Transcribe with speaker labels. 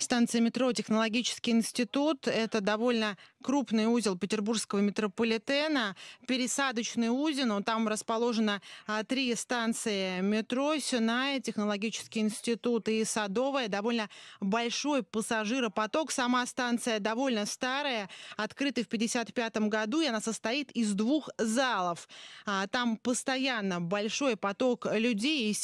Speaker 1: Станция метро «Технологический институт» — это довольно крупный узел петербургского метрополитена, пересадочный узел, там расположено а, три станции метро, Сюная, Технологический институт и Садовая, довольно большой пассажиропоток. Сама станция довольно старая, открыта в 1955 году, и она состоит из двух залов. А, там постоянно большой поток людей из